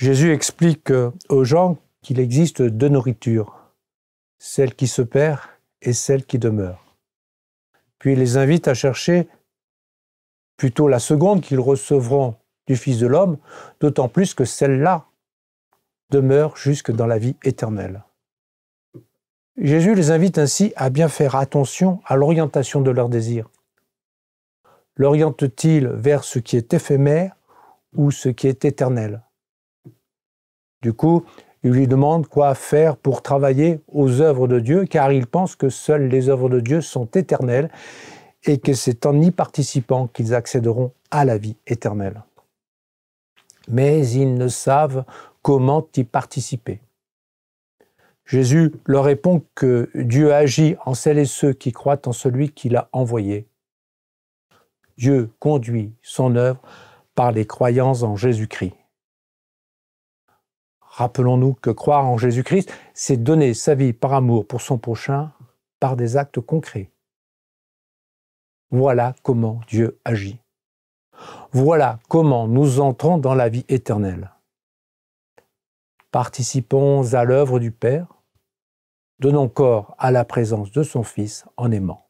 Jésus explique euh, aux gens qu'il existe deux nourritures, celle qui se perd et celle qui demeure. Puis il les invite à chercher plutôt la seconde qu'ils recevront du Fils de l'homme, d'autant plus que celle-là demeure jusque dans la vie éternelle. Jésus les invite ainsi à bien faire attention à l'orientation de leurs désirs. L'oriente-t-il vers ce qui est éphémère ou ce qui est éternel du coup, il lui demande quoi faire pour travailler aux œuvres de Dieu, car il pense que seules les œuvres de Dieu sont éternelles et que c'est en y participant qu'ils accéderont à la vie éternelle. Mais ils ne savent comment y participer. Jésus leur répond que Dieu agit en celles et ceux qui croient en celui qu'il a envoyé. Dieu conduit son œuvre par les croyances en Jésus-Christ. Rappelons-nous que croire en Jésus-Christ, c'est donner sa vie par amour pour son prochain par des actes concrets. Voilà comment Dieu agit. Voilà comment nous entrons dans la vie éternelle. Participons à l'œuvre du Père, donnons corps à la présence de son Fils en aimant.